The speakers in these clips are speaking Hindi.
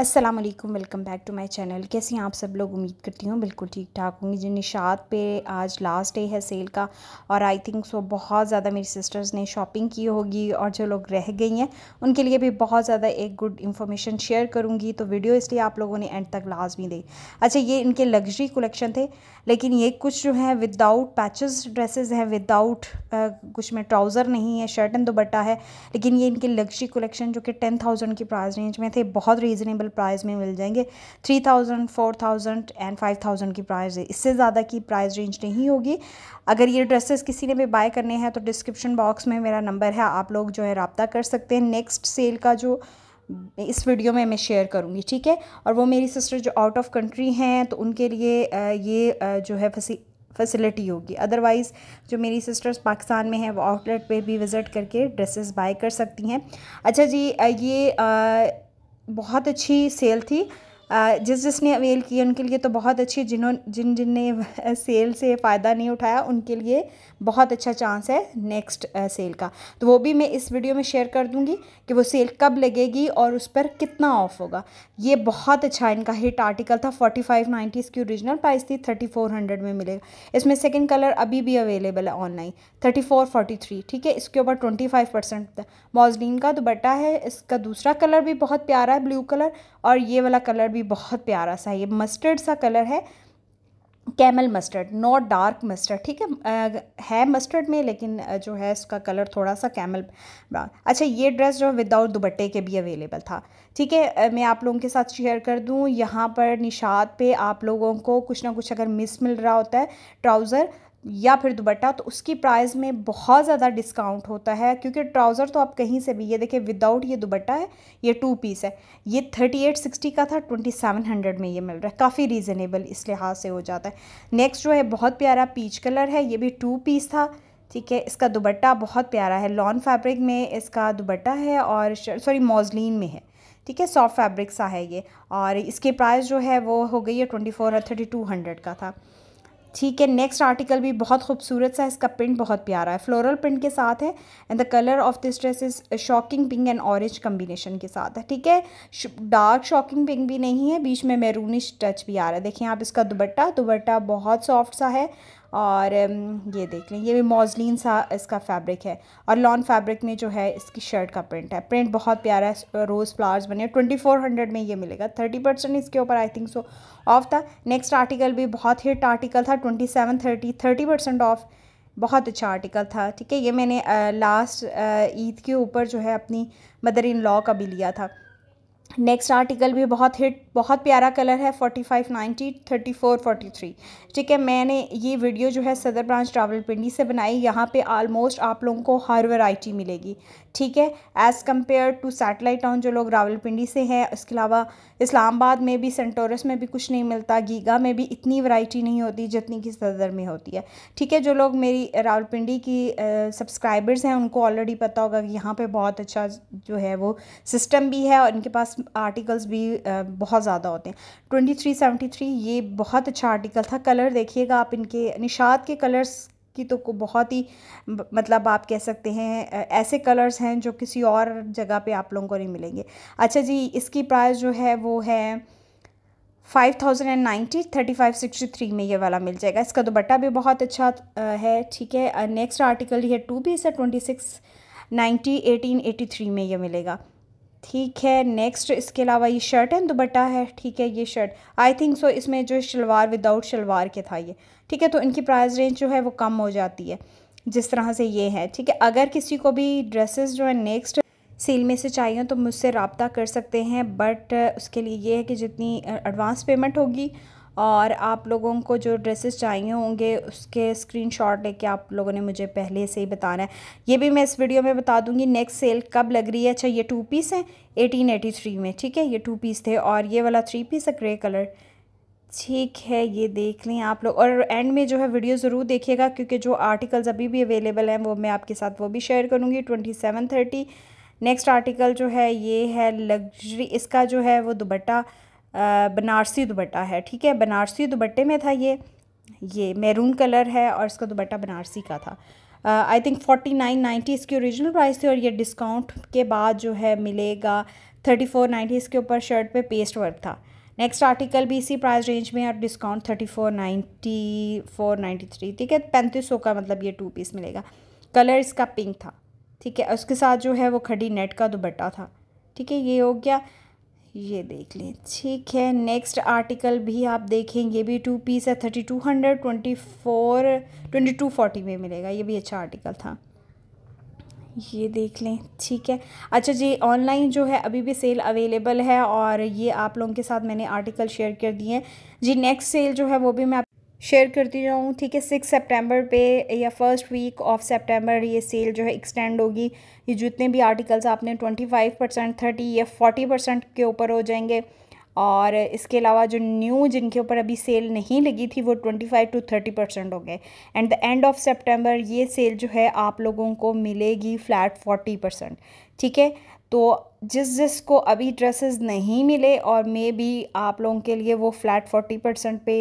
Aslam welcome back to my channel कैसे हैं आप सब लोग उम्मीद करती हूँ बिल्कुल ठीक ठाक होंगी जी निशात पे आज लास्ट डे है सेल का और आई थिंक सो बहुत ज़्यादा मेरी सिस्टर्स ने शॉपिंग की होगी और जो लोग रह गई हैं उनके लिए भी बहुत ज़्यादा एक गुड इन्फॉर्मेशन शेयर करूँगी तो वीडियो इसलिए आप लोगों ने एंड तक लाजमी दी अच्छा ये इनके लग्जरी कलेक्शन थे लेकिन ये कुछ जो है विदाउट पैचेस ड्रेसेज हैं विदाउट कुछ में ट्राउज़र नहीं है शर्ट एंड दुबट्टा है लेकिन ये इनके लग्जरी कलेक्शन जो कि टेन थाउजेंड की प्राइस रेंज में थे बहुत रीज़नेबल रिजनेबल प्राइस में मिल जाएंगे three thousand four thousand and five thousand की प्राइस इससे ज़्यादा की प्राइस रेंज नहीं होगी अगर ये ड्रेसेस किसी ने भी बाय करने हैं तो डिस्क्रिप्शन बॉक्स में मेरा नंबर है आप लोग जो है रबता कर सकते हैं नेक्स्ट सेल का जो इस वीडियो में मैं शेयर करूँगी ठीक है और वो मेरी सिस्टर जो आउट ऑफ कंट्री हैं तो उनके लिए ये जो है फसी फैसिलिटी होगी अदरवाइज़ जो मेरी सिस्टर्स पाकिस्तान में हैं वो आउटलेट पे भी विज़िट करके ड्रेसेस बाय कर सकती हैं अच्छा जी ये बहुत अच्छी सेल थी जिस जिसने अवेल की उनके लिए तो बहुत अच्छी जिन्हों जिन जिन ने सेल से फ़ायदा नहीं उठाया उनके लिए बहुत अच्छा चांस है नेक्स्ट सेल का तो वो भी मैं इस वीडियो में शेयर कर दूंगी कि वो सेल कब लगेगी और उस पर कितना ऑफ होगा ये बहुत अच्छा इनका हिट आर्टिकल था फोर्टी फाइव नाइन्टी इसकी ओरिजिनल प्राइस थी थर्टी फोर हंड्रेड में मिलेगा इसमें सेकेंड कलर अभी भी अवेलेबल है online thirty four forty three ठीक है इसके ऊपर ट्वेंटी फाइव परसेंट मॉजलिन का दुपट्टा है इसका दूसरा कलर भी बहुत प्यारा है ब्लू कलर और ये वाला कलर भी बहुत प्यारा सा है ये मस्टर्ड सा कलर है camel mustard not dark mustard ठीक है है मस्टर्ड में लेकिन जो है इसका कलर थोड़ा सा कैमल ब्राउन अच्छा ये ड्रेस जो है विदाउट दुबट्टे के भी अवेलेबल था ठीक है मैं आप लोगों के साथ शेयर कर दूँ यहाँ पर निशात पे आप लोगों को कुछ ना कुछ अगर मिस मिल रहा होता है ट्राउज़र या फिर दुपट्टा तो उसकी प्राइस में बहुत ज़्यादा डिस्काउंट होता है क्योंकि ट्राउज़र तो आप कहीं से भी ये देखिए विदाउट ये दुपट्टा है ये टू पीस है ये थर्टी एट सिक्सटी का था ट्वेंटी सेवन हंड्रेड में ये मिल रहा है काफ़ी रीज़नेबल इस लिहाज से हो जाता है नेक्स्ट जो है बहुत प्यारा पीच कलर है ये भी टू पीस था ठीक है इसका दुबट्टा बहुत प्यारा है लॉन फैब्रिक में इसका दुबट्टा है और सॉरी मोजलिन में है ठीक है सॉफ्ट फैब्रिक सा है ये और इसके प्राइस जो है वो हो गई है twenty four thirty two hundred का था ठीक है नेक्स्ट आर्टिकल भी बहुत खूबसूरत सा इसका प्रिंट बहुत प्यारा है फ्लोरल प्रिंट के साथ है and the colour of this dress is shocking pink and orange combination के साथ है ठीक है डार्क शॉकिंग पिंक भी नहीं है बीच में मैरूनिश टच भी आ रहा है देखिए आप इसका दुबट्टा दुबट्टा बहुत सॉफ्ट सा है और ये देख लें ये भी मॉजलिन सा इसका फैब्रिक है और लॉन फैब्रिक में जो है इसकी शर्ट का प्रिंट है प्रिंट बहुत प्यारा है रोज़ फ्लावर्स बने ट्वेंटी फोर हंड्रेड में ये मिलेगा थर्टी परसेंट इसके ऊपर आई थिंक सो ऑफ था नेक्स्ट आर्टिकल भी बहुत हिट आर्टिकल था twenty seven thirty thirty percent off बहुत अच्छा आर्टिकल था ठीक है ये मैंने लास्ट ईद के ऊपर जो है अपनी मदर इन लॉ का भी लिया था नेक्स्ट आर्टिकल भी बहुत हिट बहुत प्यारा कलर है forty five ninety thirty four forty three ठीक है मैंने ये वीडियो जो है सदर ब्रांच रावलपिंडी से बनाई यहाँ पे आलमोस्ट आप लोगों को हर वैरायटी मिलेगी ठीक है as compare to satellite town जो लोग रावलपिंडी से हैं इसके अलावा इस्लामाबाद में भी सेंटोरस में भी कुछ नहीं मिलता गीगा में भी इतनी वैरायटी नहीं होती जितनी कि सदर में होती है ठीक है जो लोग मेरी रावलपिंडी की सब्सक्राइबर्स हैं उनको ऑलरेडी पता होगा कि यहाँ पर बहुत अच्छा जो है वो सिस्टम भी है और इनके पास आर्टिकल्स भी बहुत ज़्यादा होते हैं ट्वेंटी थ्री सेवेंटी थ्री ये बहुत अच्छा आर्टिकल था कलर देखिएगा आप इनके निषाद के कलर्स की तो को बहुत ही मतलब आप कह सकते हैं ऐसे कलर्स हैं जो किसी और जगह पे आप लोगों को नहीं मिलेंगे अच्छा जी इसकी प्राइस जो है वो है five thousand and ninety thirty five sixty three में ये वाला मिल जाएगा इसका दुपट्टा भी बहुत अच्छा है ठीक है नेक्स्ट आर्टिकल ये टू पीस है twenty six ninety eighteen eighty three में ये मिलेगा ठीक है नेक्स्ट इसके अलावा ये शर्ट एंड दुबट्टा है ठीक है ये शर्ट आई थिंक सो इसमें जो शलवार विदाउट शलवार के था ये ठीक है तो इनकी प्राइस रेंज जो है वो कम हो जाती है जिस तरह से ये है ठीक है अगर किसी को भी ड्रेसेस जो है नेक्स्ट सेल में से चाहिए तो मुझसे रबता कर सकते हैं बट उसके लिए ये है कि जितनी एडवांस पेमेंट होगी और आप लोगों को जो ड्रेसेस चाहिए होंगे उसके स्क्रीनशॉट लेके आप लोगों ने मुझे पहले से ही बताना है ये भी मैं इस वीडियो में बता दूंगी नेक्स्ट सेल कब लग रही है अच्छा ये टू पीस हैं 1883 में ठीक है ये टू पीस थे और ये वाला थ्री पीस है ग्रे कलर ठीक है ये देख लें आप लोग और एंड में जो है वीडियो ज़रूर देखिएगा क्योंकि जो आर्टिकल्स अभी भी अवेलेबल हैं वो मैं आपके साथ वो भी शेयर करूँगी twenty seven thirty next article जो है ये है लग्जरी इसका जो है वो दुबट्टा बनारसी दुबट्टा है ठीक है बनारसी दुबट्टे में था ये ये मैरून कलर है और इसका दुबट्टा बनारसी का था I think forty nine ninety इसकी ओरिजिनल प्राइस थी और ये डिस्काउंट के बाद जो है मिलेगा थर्टी फोर नाइन्टी इसके ऊपर शर्ट पे पेस्ट वर्क था नेक्स्ट आर्टिकल भी इसी प्राइस रेंज में और discount thirty four ninety four ninety three ठीक है पैंतीस सौ का मतलब ये टू पीस मिलेगा कलर इसका पिंक था ठीक है उसके साथ जो है वो खड़ी नेट का दुबट्टा था ठीक है ये हो गया ये देख लें ठीक है नेक्स्ट आर्टिकल भी आप देखें ये भी टू पीस है thirty two hundred twenty four twenty two forty में मिलेगा ये भी अच्छा आर्टिकल था ये देख लें ठीक है अच्छा जी ऑनलाइन जो है अभी भी सेल अवेलेबल है और ये आप लोगों के साथ मैंने आर्टिकल शेयर कर दिए हैं जी नेक्स्ट सेल जो है वो भी मैं शेयर करती जाऊँ ठीक है सिक्स सितंबर पे या फर्स्ट वीक ऑफ सितंबर ये सेल जो है एक्सटेंड होगी ये जितने भी आर्टिकल्स आपने ट्वेंटी फाइव परसेंट थर्टी या फोर्टी परसेंट के ऊपर हो जाएंगे और इसके अलावा जो न्यू जिनके ऊपर अभी सेल नहीं लगी थी वो twenty five to thirty percent हो गए and the end of September ये सेल जो है आप लोगों को मिलेगी फ्लैट फोर्टी परसेंट ठीक है तो जिस जिस को अभी ड्रेसेस नहीं मिले और मे बी आप लोगों के लिए वो फ्लैट फोर्टी परसेंट पे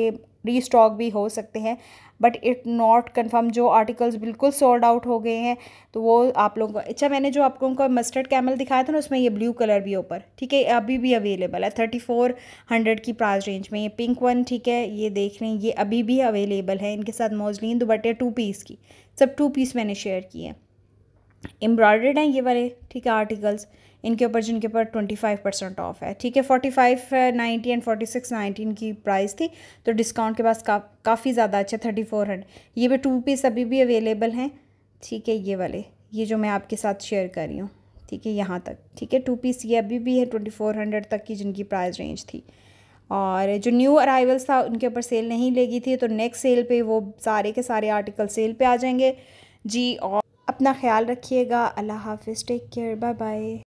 री स्टॉक भी हो सकते हैं बट इट नॉट कन्फर्म जो आर्टिकल्स बिल्कुल सोल्ड आउट हो गए हैं तो वो आप लोगों को अच्छा मैंने जो आप लोगों को मस्टर्ड कैमल दिखाया था ना उसमें ये ब्लू कलर भी ऊपर ठीक है अभी भी अवेलेबल है थर्टी फोर हंड्रेड की प्राइस रेंज में ये पिंक वन ठीक है ये देख रहे हैं ये अभी भी अवेलेबल है इनके साथ मोजलिन दुबटे टू पीस की सब टू पीस मैंने शेयर किए हैं एम्ब्रॉयड्रेड हैं ये वाले ठीक है आर्टिकल्स इनके ऊपर जिनके ऊपर ट्वेंटी फाइव परसेंट ऑफ है ठीक है forty five ninety and forty six nineteen की प्राइस थी तो डिस्काउंट के पास का, काफ़ी ज़्यादा अच्छा थर्टी फोर हंड्रेड ये भी टू पीस अभी भी अवेलेबल हैं ठीक है ये वाले ये जो मैं आपके साथ शेयर कर रही हूँ ठीक है यहाँ तक ठीक है टू पीस ये अभी भी है ट्वेंटी फोर हंड्रेड तक की जिनकी प्राइस रेंज थी और जो न्यू अराइवल्स था उनके ऊपर सेल नहीं लगी थी तो नेक्स्ट सेल पे वो सारे के सारे आर्टिकल सेल पे आ जाएंगे जी और अपना ख्याल रखिएगा अल्लाह हाफिज़ टेक केयर बाय बाय